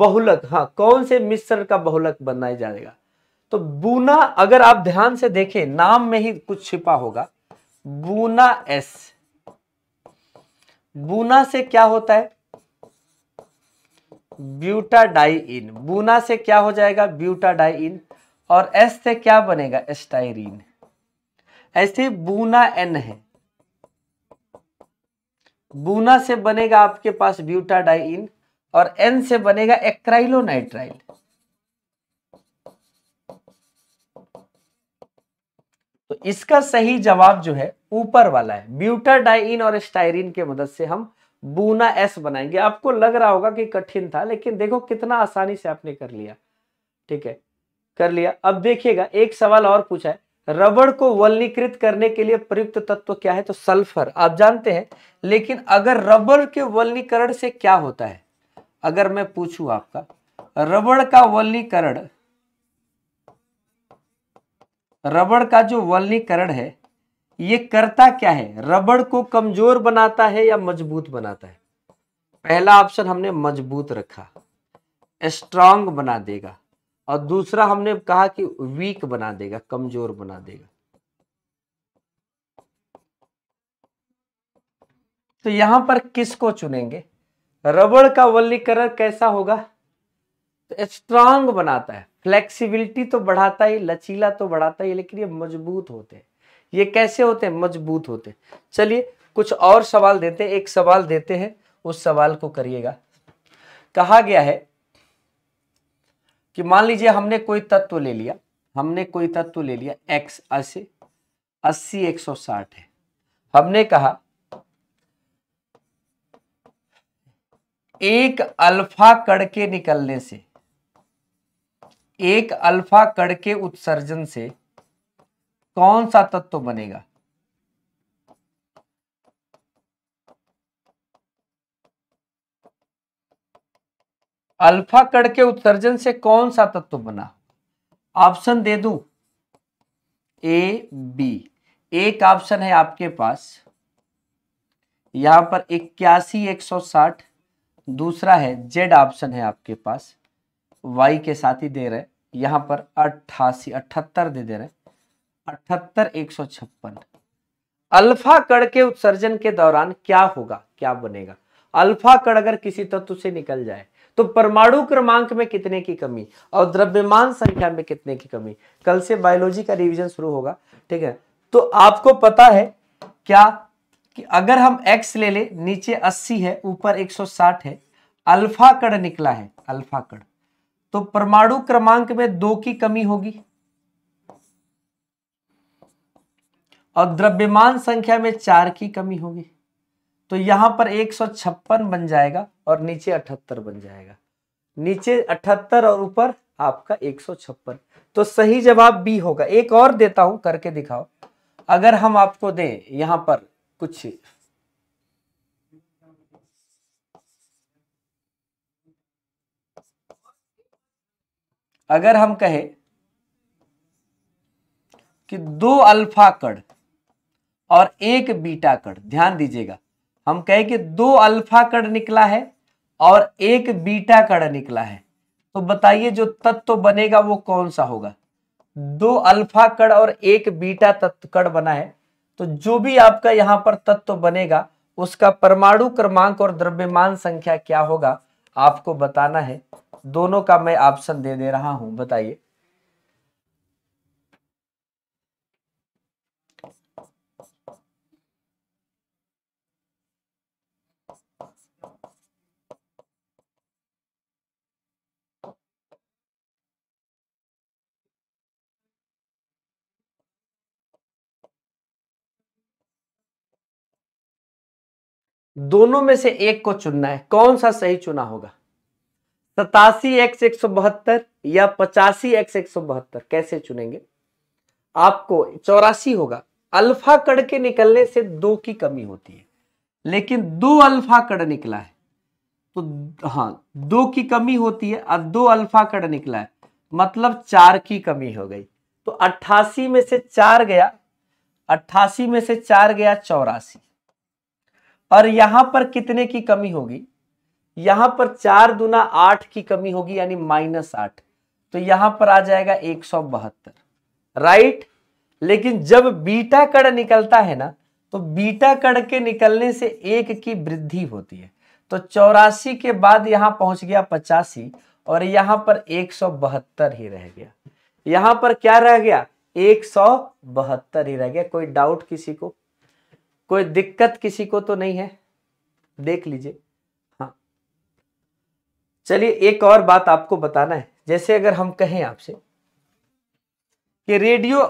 Speaker 1: बहुलक हाँ कौन से मिश्र का बहुलक बनाया जाएगा तो बूना अगर आप ध्यान से देखें नाम में ही कुछ छिपा होगा बूना एस बूना से क्या होता है इन बूना से क्या हो जाएगा ब्यूटा डाई इन और एस से क्या बनेगा एस्टाइरीन ऐसे बूना एन है बूना से बनेगा आपके पास ब्यूटाडाइन और एन से बनेगा नाइट्राइल तो इसका सही जवाब जो है ऊपर वाला है ब्यूटाडाइन और स्टाइरिन के मदद से हम बूना एस बनाएंगे आपको लग रहा होगा कि कठिन था लेकिन देखो कितना आसानी से आपने कर लिया ठीक है कर लिया अब देखिएगा एक सवाल और पूछा है रबड़ को वलनीकृत करने के लिए प्रयुक्त तत्व क्या है तो सल्फर आप जानते हैं लेकिन अगर रबड़ के वलनीकरण से क्या होता है अगर मैं पूछूं आपका रबड़ का वलनीकरण रबड़ का जो वलनीकरण है ये करता क्या है रबड़ को कमजोर बनाता है या मजबूत बनाता है पहला ऑप्शन हमने मजबूत रखा स्ट्रांग बना देगा और दूसरा हमने कहा कि वीक बना देगा कमजोर बना देगा तो यहां पर किसको चुनेंगे रबड़ का वल्लीकरण कैसा होगा तो स्ट्रांग बनाता है फ्लेक्सिबिलिटी तो बढ़ाता ही लचीला तो बढ़ाता ही लेकिन ये मजबूत होते हैं ये कैसे होते हैं मजबूत होते हैं चलिए कुछ और सवाल देते हैं एक सवाल देते हैं उस सवाल को करिएगा कहा गया है कि मान लीजिए हमने कोई तत्व ले लिया हमने कोई तत्व ले लिया एक्स अस्सी अस्सी एक सौ साठ है हमने कहा एक अल्फा कड़ के निकलने से एक अल्फा कड़ के उत्सर्जन से कौन सा तत्व बनेगा अल्फा कण के उत्सर्जन से कौन सा तत्व बना ऑप्शन दे दू ए बी एक ऑप्शन है आपके पास यहां पर इक्यासी एक सौ साठ दूसरा है जेड ऑप्शन है आपके पास वाई के साथ ही दे रहे यहां पर अट्ठासी अठहत्तर दे दे रहे अठहत्तर एक सौ छप्पन अल्फा कण के उत्सर्जन के दौरान क्या होगा क्या बनेगा अल्फा कण अगर किसी तत्व से निकल जाए तो परमाणु क्रमांक में कितने की कमी और द्रव्यमान संख्या में कितने की कमी कल से बायोलॉजी का रिविजन शुरू होगा ठीक है तो आपको पता है क्या कि अगर हम x ले ले नीचे 80 है ऊपर 160 है अल्फा कण निकला है अल्फा कण तो परमाणु क्रमांक में दो की कमी होगी और द्रव्यमान संख्या में चार की कमी होगी तो यहां पर एक सौ छप्पन बन जाएगा और नीचे अठहत्तर बन जाएगा नीचे अठहत्तर और ऊपर आपका एक सौ छप्पन तो सही जवाब बी होगा एक और देता हूं करके दिखाओ अगर हम आपको दें यहां पर कुछ अगर हम कहें कि दो अल्फा कड़ और एक बीटा कड़ ध्यान दीजिएगा हम कहें कि दो अल्फा कण निकला है और एक बीटा कण निकला है तो बताइए जो तत्व बनेगा वो कौन सा होगा दो अल्फा कण और एक बीटा तत्व कण बना है तो जो भी आपका यहाँ पर तत्व बनेगा उसका परमाणु क्रमांक और द्रव्यमान संख्या क्या होगा आपको बताना है दोनों का मैं ऑप्शन दे दे रहा हूं बताइए दोनों में से एक को चुनना है कौन सा सही चुना होगा सतासी एक्स एक सौ बहत्तर या पचासी एक्स एक सौ बहत्तर कैसे चुनेंगे आपको चौरासी होगा अल्फा कड़ के निकलने से दो की कमी होती है लेकिन दो अल्फा कड़ निकला है तो हाँ दो की कमी होती है और दो अल्फा कड़ निकला है मतलब चार की कमी हो गई तो अट्ठासी में से चार गया अट्ठासी में से चार गया चौरासी और यहां पर कितने की कमी होगी यहां पर चार दुना आठ की कमी होगी यानी माइनस आठ तो यहां पर आ जाएगा एक सौ बहत्तर राइट लेकिन जब बीटा कड़ निकलता है ना तो बीटा कड़ के निकलने से एक की वृद्धि होती है तो चौरासी के बाद यहां पहुंच गया पचासी और यहां पर एक सौ बहत्तर ही रह गया यहां पर क्या रह गया एक सौ बहत्तर ही रह गया कोई डाउट किसी को कोई दिक्कत किसी को तो नहीं है देख लीजिए हाँ चलिए एक और बात आपको बताना है जैसे अगर हम कहें आपसे कि रेडियो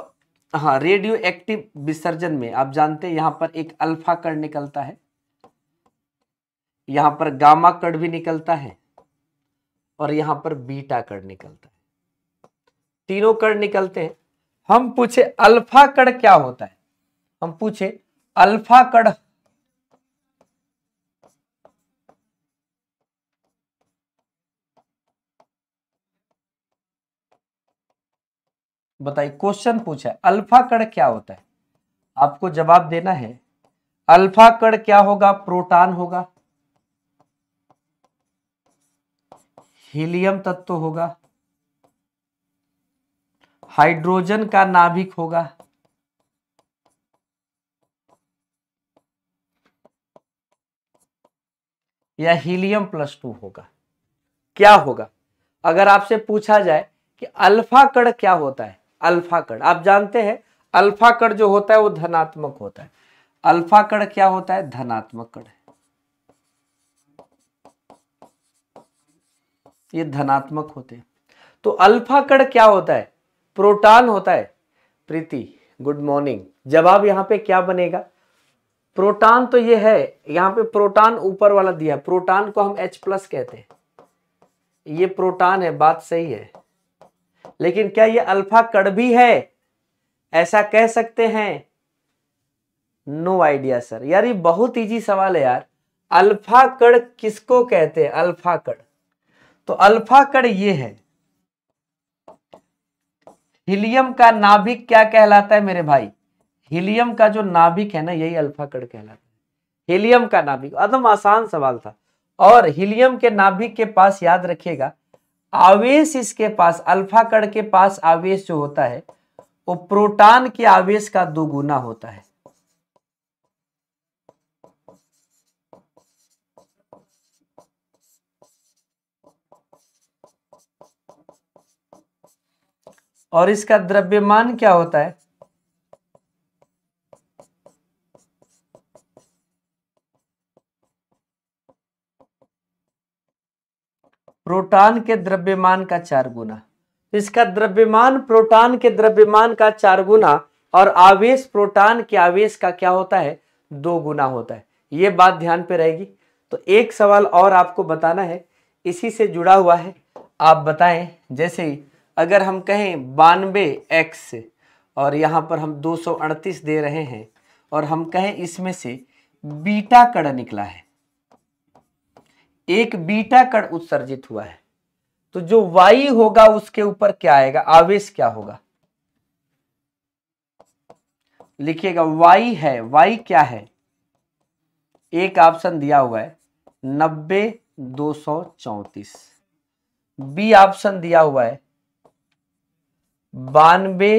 Speaker 1: हाँ रेडियो एक्टिव विसर्जन में आप जानते हैं यहां पर एक अल्फा कण निकलता है यहां पर गामा कण भी निकलता है और यहां पर बीटा कण निकलता है तीनों कण निकलते हैं हम पूछे अल्फा कण क्या होता है हम पूछे अल्फा कड़ बताइए क्वेश्चन पूछा है अल्फा कड़ क्या होता है आपको जवाब देना है अल्फा कड़ क्या होगा प्रोटॉन होगा हीलियम तत्व होगा हाइड्रोजन का नाभिक होगा या हीलियम प्लस टू होगा क्या होगा अगर आपसे पूछा जाए कि अल्फा कण क्या होता है अल्फा कण आप जानते हैं अल्फा कण जो होता है वो धनात्मक होता है अल्फा कण क्या होता है धनात्मक कण है ये धनात्मक होते हैं तो अल्फा कण क्या होता है प्रोटॉन होता है प्रीति गुड मॉर्निंग जवाब यहां पे क्या बनेगा प्रोटॉन तो ये है यहां पे प्रोटॉन ऊपर वाला दिया प्रोटॉन को हम H प्लस कहते हैं ये प्रोटॉन है बात सही है लेकिन क्या ये अल्फा कड़ भी है ऐसा कह सकते हैं नो आइडिया सर यार ये बहुत इजी सवाल है यार अल्फा कड़ किसको कहते हैं अल्फा कड़ तो अल्फा कण ये है हीलियम का नाभिक क्या कहलाता है मेरे भाई हीलियम का जो नाभिक है ना यही अल्फा कण कहलाता है हीलियम का नाभिक एकदम आसान सवाल था और हीलियम के नाभिक के पास याद रखिएगा आवेश इसके पास अल्फा कण के पास आवेश जो होता है वो प्रोटॉन के आवेश का दोगुना होता है और इसका द्रव्यमान क्या होता है प्रोटॉन के द्रव्यमान का चार गुना इसका द्रव्यमान प्रोटॉन के द्रव्यमान का चार गुना और आवेश प्रोटॉन के आवेश का क्या होता है दो गुना होता है ये बात ध्यान पे रहेगी तो एक सवाल और आपको बताना है इसी से जुड़ा हुआ है आप बताएं जैसे अगर हम कहें बानवे एक्स और यहाँ पर हम 238 दे रहे हैं और हम कहें इसमें से बीटा कड़ निकला है एक बीटा कण उत्सर्जित हुआ है तो जो वाई होगा उसके ऊपर क्या आएगा आवेश क्या होगा लिखिएगा वाई है वाई क्या है एक ऑप्शन दिया हुआ है नब्बे दो सौ चौतीस बी ऑप्शन दिया हुआ है बानवे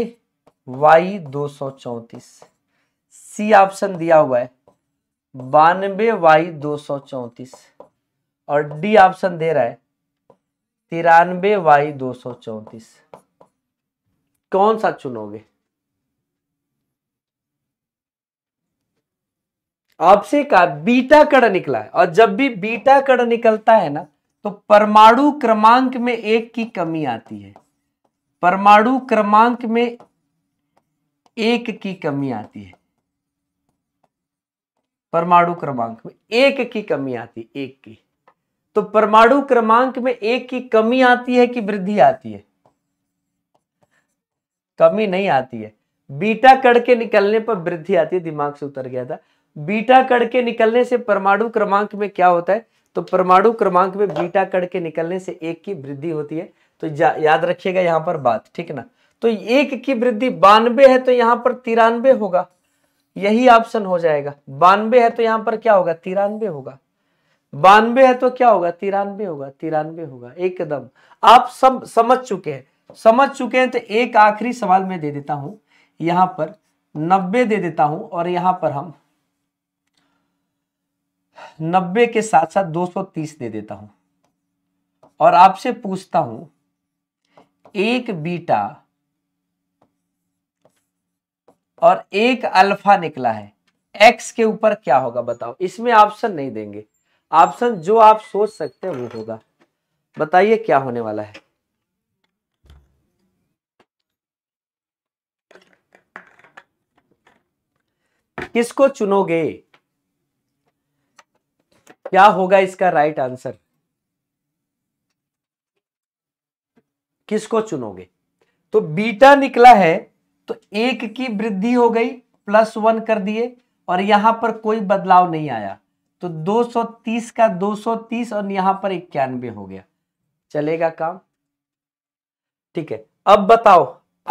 Speaker 1: वाई दो सौ चौतीस सी ऑप्शन दिया हुआ है बानवे वाई दो सौ चौतीस और डी ऑप्शन दे रहा है तिरानबे वाई दो सौ चौतीस कौन सा चुनोगे आपसे का बीटा कण निकला है और जब भी बीटा कण निकलता है ना तो परमाणु क्रमांक में एक की कमी आती है परमाणु क्रमांक में एक की कमी आती है परमाणु क्रमांक में एक की कमी आती है एक की तो परमाणु क्रमांक में एक की कमी आती है कि वृद्धि आती है कमी नहीं आती है बीटा कड़ के निकलने पर वृद्धि आती है दिमाग से उतर गया था बीटा कड़ के निकलने से परमाणु क्रमांक में क्या होता है तो परमाणु क्रमांक में बीटा कड़ के निकलने से एक की वृद्धि होती है तो याद रखिएगा यहां पर बात ठीक ना तो एक की वृद्धि बानवे है तो यहां पर तिरानवे होगा यही ऑप्शन हो जाएगा बानवे है तो यहां पर क्या होगा तिरानवे होगा बानवे है तो क्या होगा तिरानवे होगा तिरानवे होगा एकदम आप सब समझ चुके हैं समझ चुके हैं तो एक आखिरी सवाल मैं दे देता हूं यहां पर नब्बे दे देता हूं और यहां पर हम नब्बे के साथ साथ दो सौ तीस दे देता हूं और आपसे पूछता हूं एक बीटा और एक अल्फा निकला है एक्स के ऊपर क्या होगा बताओ इसमें ऑप्शन नहीं देंगे ऑप्शन जो आप सोच सकते हैं वो होगा बताइए क्या होने वाला है किसको चुनोगे क्या होगा इसका राइट आंसर किसको चुनोगे तो बीटा निकला है तो एक की वृद्धि हो गई प्लस वन कर दिए और यहां पर कोई बदलाव नहीं आया तो 230 का 230 और यहां पर इक्यानवे हो गया चलेगा काम ठीक है अब बताओ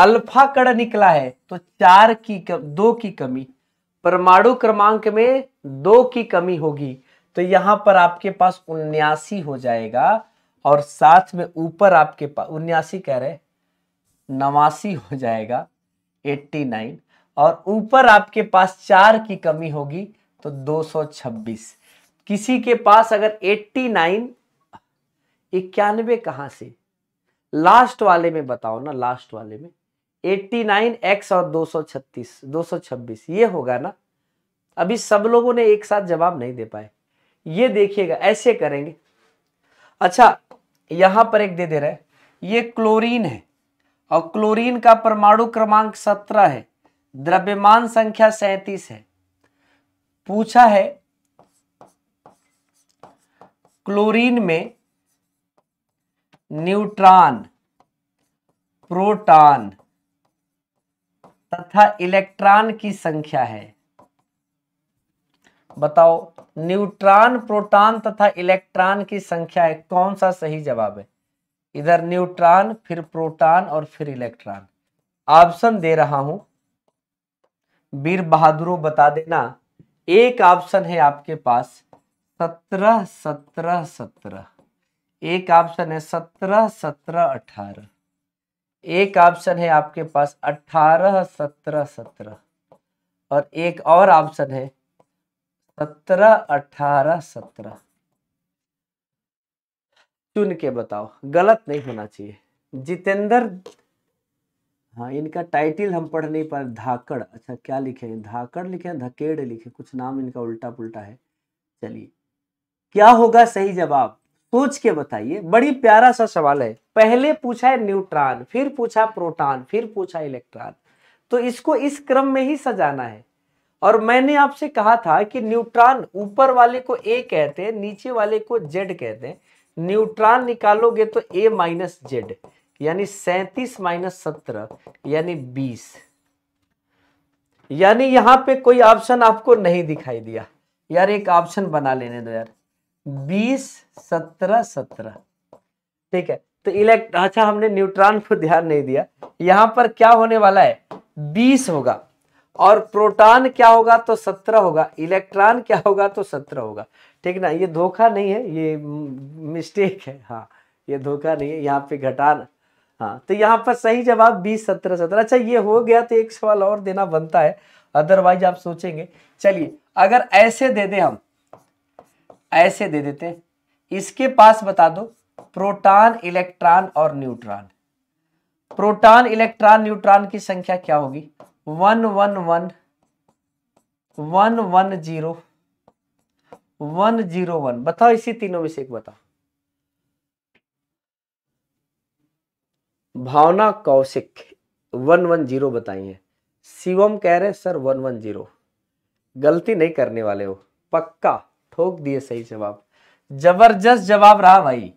Speaker 1: अल्फा कण निकला है तो चार की कम, दो की कमी परमाणु क्रमांक में दो की कमी होगी तो यहां पर आपके पास उन्यासी हो जाएगा और साथ में ऊपर आपके पास उन्यासी कह रहे नवासी हो जाएगा 89 और ऊपर आपके पास चार की कमी होगी तो 226 किसी के पास अगर 89 इक्यानवे कहा से लास्ट वाले में बताओ ना लास्ट वाले में 89 एक्स और 236 226 ये होगा ना अभी सब लोगों ने एक साथ जवाब नहीं दे पाए ये देखिएगा ऐसे करेंगे अच्छा यहां पर एक दे दे रहा है ये क्लोरीन है और क्लोरीन का परमाणु क्रमांक 17 है द्रव्यमान संख्या 37 है पूछा है क्लोरीन में न्यूट्रॉन प्रोटॉन तथा इलेक्ट्रॉन की संख्या है बताओ न्यूट्रॉन प्रोटॉन तथा इलेक्ट्रॉन की संख्या है कौन सा सही जवाब है इधर न्यूट्रॉन फिर प्रोटॉन और फिर इलेक्ट्रॉन ऑप्शन दे रहा हूं वीर बहादुरों बता देना एक ऑप्शन है आपके पास सत्रह सत्रह सत्रह एक ऑप्शन है सत्रह सत्रह अठारह एक ऑप्शन है आपके पास अठारह सत्रह सत्रह और एक और ऑप्शन है सत्रह अठारह सत्रह चुन के बताओ गलत नहीं होना चाहिए जितेंद्र हाँ इनका टाइटल हम पढ़ नहीं पाए धाकड़ अच्छा क्या लिखे हैं धाकड़ लिखे हैं धकेड़ लिखे कुछ नाम इनका उल्टा पुल्टा है चलिए क्या होगा सही जवाब सोच के बताइए बड़ी प्यारा सा सवाल है पहले पूछा है न्यूट्रॉन फिर पूछा प्रोटॉन फिर पूछा इलेक्ट्रॉन तो इसको इस क्रम में ही सजाना है और मैंने आपसे कहा था कि न्यूट्रॉन ऊपर वाले को ए कहते हैं नीचे वाले को जेड कहते हैं न्यूट्रॉन निकालोगे तो ए माइनस जेड यानी सैतीस माइनस सत्रह यानी बीस यानी यहां पे कोई ऑप्शन आपको नहीं दिखाई दिया यार एक ऑप्शन बना लेने दो यार बीस सत्रह सत्रह ठीक है तो इलेक्ट अच्छा हमने न्यूट्रॉन पर ध्यान नहीं दिया यहां पर क्या होने वाला है बीस होगा और प्रोटॉन क्या होगा तो सत्रह होगा इलेक्ट्रॉन क्या होगा तो सत्रह होगा ठीक ना ये धोखा नहीं है ये मिस्टेक है हाँ ये धोखा नहीं है यहाँ पे घटान हाँ तो यहाँ पर सही जवाब बीस सत्रह सत्रह अच्छा ये हो गया तो एक सवाल और देना बनता है अदरवाइज आप सोचेंगे चलिए अगर ऐसे दे दें हम ऐसे दे देते हैं इसके पास बता दो प्रोटॉन इलेक्ट्रॉन और न्यूट्रॉन प्रोटॉन इलेक्ट्रॉन न्यूट्रॉन की संख्या क्या होगी one one one one one zero one zero one बताओ इसी तीनों में से एक बताओ Bhavna Kaushik one one zero बताई है शिवम कह रहे सर वन वन जीरो गलती नहीं करने वाले हो पक्का ठोक दिए सही जवाब जबरदस्त जवाब रहा भाई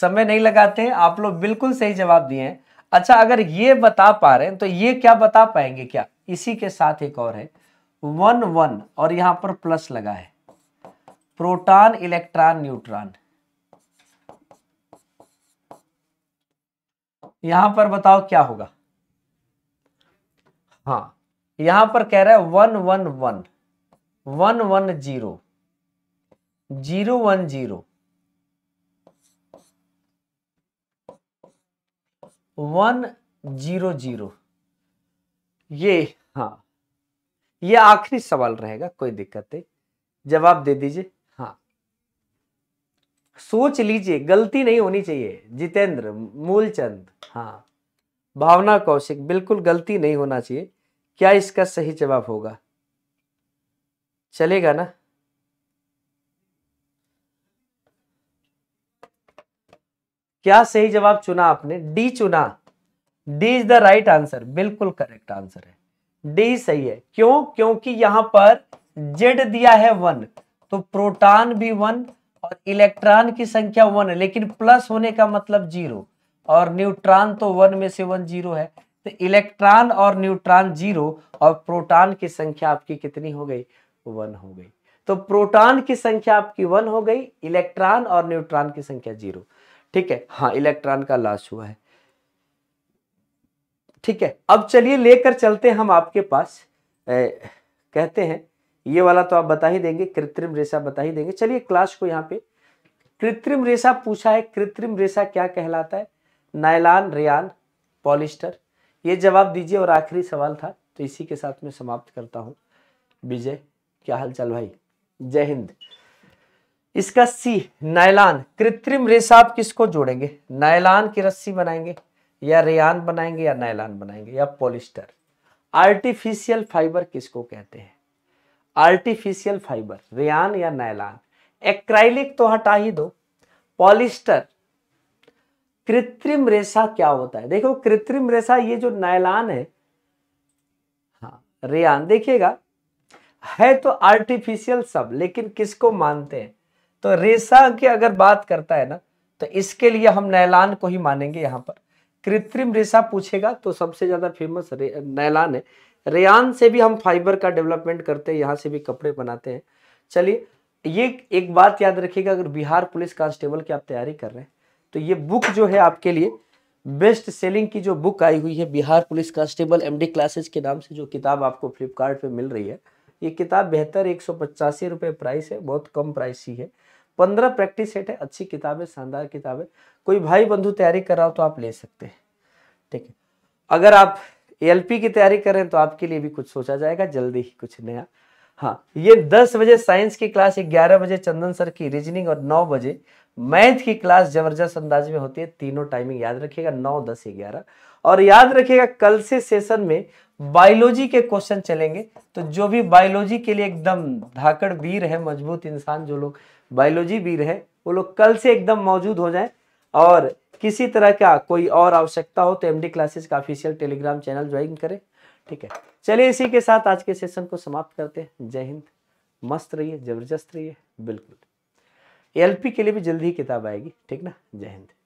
Speaker 1: समय नहीं लगाते आप लोग बिल्कुल सही जवाब दिए हैं अच्छा अगर ये बता पा रहे हैं तो ये क्या बता पाएंगे क्या इसी के साथ एक और है वन वन और यहां पर प्लस लगा है प्रोटॉन इलेक्ट्रॉन न्यूट्रॉन यहां पर बताओ क्या होगा हाँ यहां पर कह रहा है one one one one one zero zero one zero one zero zero ये हाँ ये आखिरी सवाल रहेगा कोई दिक्कत नहीं जवाब दे दीजिए हाँ सोच लीजिए गलती नहीं होनी चाहिए जितेंद्र मूलचंद हाँ भावना कौशिक बिल्कुल गलती नहीं होना चाहिए क्या इसका सही जवाब होगा चलेगा ना क्या सही जवाब चुना आपने डी चुना D is the right answer बिल्कुल करेक्ट आंसर है डी सही है क्यों क्योंकि यहां पर जेड दिया है वन तो प्रोटॉन भी वन और इलेक्ट्रॉन की संख्या वन है लेकिन प्लस होने का मतलब जीरो और न्यूट्रॉन तो वन में से वन जीरो है तो इलेक्ट्रॉन और न्यूट्रॉन जीरो और प्रोटॉन की संख्या आपकी कितनी हो गई वन हो गई तो प्रोटॉन की संख्या आपकी वन हो गई इलेक्ट्रॉन और न्यूट्रॉन की संख्या जीरो ठीक है हाँ इलेक्ट्रॉन का लॉस हुआ है ठीक है अब चलिए लेकर चलते हम आपके पास ए, कहते हैं ये वाला तो आप बता ही देंगे कृत्रिम रेशा बता ही देंगे चलिए क्लास को यहाँ पे कृत्रिम रेशा पूछा है कृत्रिम रेशा क्या कहलाता है नायलान रियान पॉलिस्टर ये जवाब दीजिए और आखिरी सवाल था तो इसी के साथ मैं समाप्त करता हूँ विजय क्या हाल चाल भाई जय हिंद इसका सी नायलान कृत्रिम रेशा आप किसको जोड़ेंगे नायलान की रस्सी बनाएंगे या रेयान बनाएंगे या नायलान बनाएंगे या पॉलिस्टर आर्टिफिशियल फाइबर किसको कहते हैं आर्टिफिशियल फाइबर रेयान या नायलान एक्राइलिक तो हटा ही दो पॉलिस्टर कृत्रिम रेशा क्या होता है देखो कृत्रिम रेशा ये जो नायलान है हाँ रेयान देखिएगा है तो आर्टिफिशियल सब लेकिन किसको मानते हैं तो रेशा की अगर बात करता है ना तो इसके लिए हम नैलान को ही मानेंगे यहाँ पर कृत्रिम रेशा पूछेगा तो सबसे ज़्यादा फेमस नैलान है रेयान से भी हम फाइबर का डेवलपमेंट करते हैं यहाँ से भी कपड़े बनाते हैं चलिए ये एक बात याद रखिएगा अगर बिहार पुलिस कांस्टेबल की आप तैयारी कर रहे हैं तो ये बुक जो है आपके लिए बेस्ट सेलिंग की जो बुक आई हुई है Bihar police constable MD classes के नाम से जो किताब आपको फ्लिपकार्ट मिल रही है ये किताब बेहतर एक सौ प्राइस है बहुत कम प्राइस ही है पंद्रह प्रैक्टिस सेट है अच्छी किताबें शानदार किताबें कोई भाई बंधु तैयारी कर रहा हो तो आप ले सकते हैं ठीक है अगर आप एलपी की तैयारी करें तो आपके लिए भी कुछ सोचा जाएगा जल्दी ही कुछ नया हाँ ये दस बजे साइंस की क्लास ग्यारह बजे चंदन सर की रीजनिंग और नौ बजे मैथ की क्लास जबरदस्त अंदाज में होती है तीनों टाइमिंग याद रखिएगा नौ दस ग्यारह और याद रखिएगा कल से सेशन में बायोलॉजी के क्वेश्चन चलेंगे तो जो भी बायोलॉजी के लिए एकदम धाकड़ वीर है मजबूत इंसान जो लोग बायोलॉजी वीर है वो लोग कल से एकदम मौजूद हो जाए और किसी तरह का कोई और आवश्यकता हो तो एमडी क्लासेस का ऑफिशियल टेलीग्राम चैनल ज्वाइन करें ठीक है चलिए इसी के साथ आज के सेशन को समाप्त करते हैं जय हिंद मस्त रहिए जबरदस्त रहिए बिल्कुल एलपी के लिए भी जल्दी ही किताब आएगी ठीक ना जय हिंद